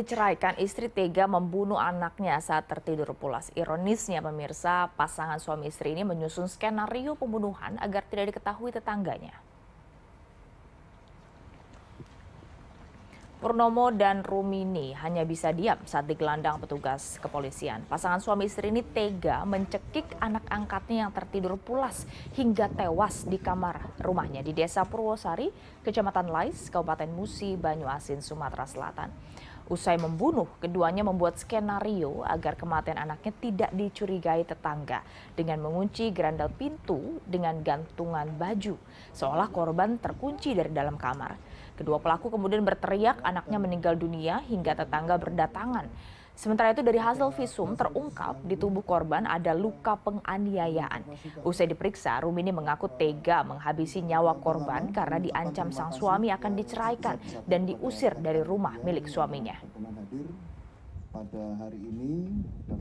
Diceraikan istri tega membunuh anaknya saat tertidur pulas. Ironisnya pemirsa, pasangan suami istri ini menyusun skenario pembunuhan agar tidak diketahui tetangganya. Purnomo dan Rumini hanya bisa diam saat digelandang petugas kepolisian. Pasangan suami istri ini tega mencekik anak angkatnya yang tertidur pulas hingga tewas di kamar rumahnya di Desa Purwosari, Kecamatan Lais, Kabupaten Musi, Banyuasin, Sumatera Selatan. Usai membunuh, keduanya membuat skenario agar kematian anaknya tidak dicurigai tetangga dengan mengunci gerandal pintu dengan gantungan baju, seolah korban terkunci dari dalam kamar. Kedua pelaku kemudian berteriak anaknya meninggal dunia hingga tetangga berdatangan. Sementara itu dari hasil visum terungkap di tubuh korban ada luka penganiayaan. Usai diperiksa, Rumini mengaku tega menghabisi nyawa korban karena diancam sang suami akan diceraikan dan diusir dari rumah milik suaminya. Pada hari ini